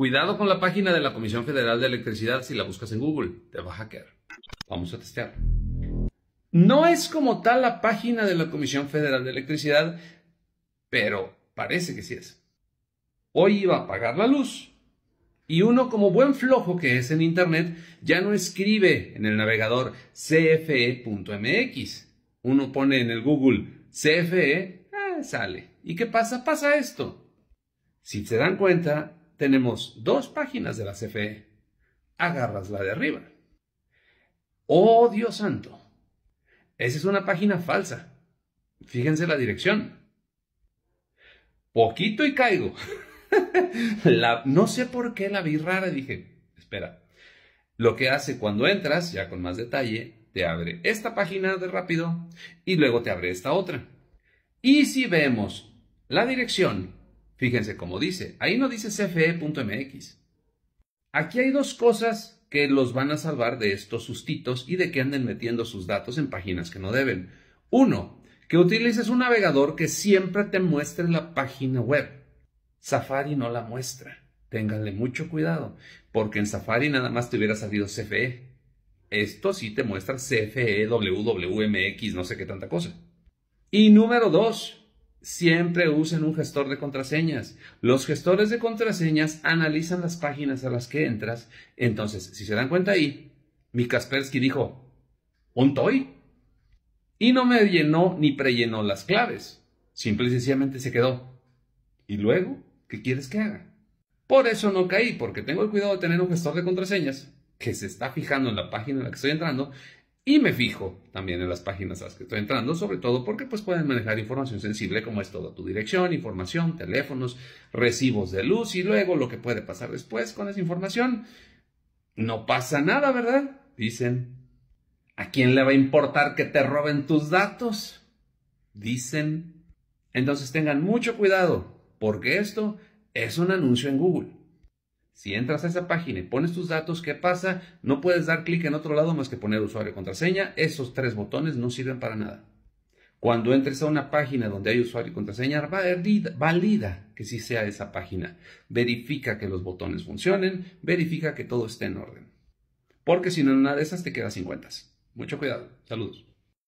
Cuidado con la página de la Comisión Federal de Electricidad si la buscas en Google, te va a hackear. Vamos a testear. No es como tal la página de la Comisión Federal de Electricidad, pero parece que sí es. Hoy iba a apagar la luz y uno como buen flojo que es en Internet ya no escribe en el navegador cfe.mx. Uno pone en el Google CFE, ah, sale. ¿Y qué pasa? Pasa esto. Si se dan cuenta, tenemos dos páginas de la CFE. Agarras la de arriba. ¡Oh, Dios santo! Esa es una página falsa. Fíjense la dirección. Poquito y caigo. no sé por qué la vi rara. Dije, espera. Lo que hace cuando entras, ya con más detalle, te abre esta página de rápido y luego te abre esta otra. Y si vemos la dirección Fíjense cómo dice. Ahí no dice cfe.mx. Aquí hay dos cosas que los van a salvar de estos sustitos y de que anden metiendo sus datos en páginas que no deben. Uno, que utilices un navegador que siempre te muestre la página web. Safari no la muestra. Ténganle mucho cuidado, porque en Safari nada más te hubiera salido CFE. Esto sí te muestra CFE, no sé qué tanta cosa. Y número dos, siempre usen un gestor de contraseñas. Los gestores de contraseñas analizan las páginas a las que entras. Entonces, si se dan cuenta ahí, mi Kaspersky dijo, ¿un toy? Y no me llenó ni prellenó las claves. Simple y sencillamente se quedó. ¿Y luego? ¿Qué quieres que haga? Por eso no caí, porque tengo el cuidado de tener un gestor de contraseñas que se está fijando en la página en la que estoy entrando y me fijo también en las páginas a las que estoy entrando, sobre todo porque pues, pueden manejar información sensible como es toda tu dirección, información, teléfonos, recibos de luz y luego lo que puede pasar después con esa información. No pasa nada, ¿verdad? Dicen. ¿A quién le va a importar que te roben tus datos? Dicen. Entonces tengan mucho cuidado, porque esto es un anuncio en Google. Si entras a esa página y pones tus datos, ¿qué pasa? No puedes dar clic en otro lado más que poner usuario y contraseña. Esos tres botones no sirven para nada. Cuando entres a una página donde hay usuario y contraseña, valida que sí sea esa página. Verifica que los botones funcionen, verifica que todo esté en orden. Porque si no, en una de esas te quedas sin cuentas. Mucho cuidado. Saludos.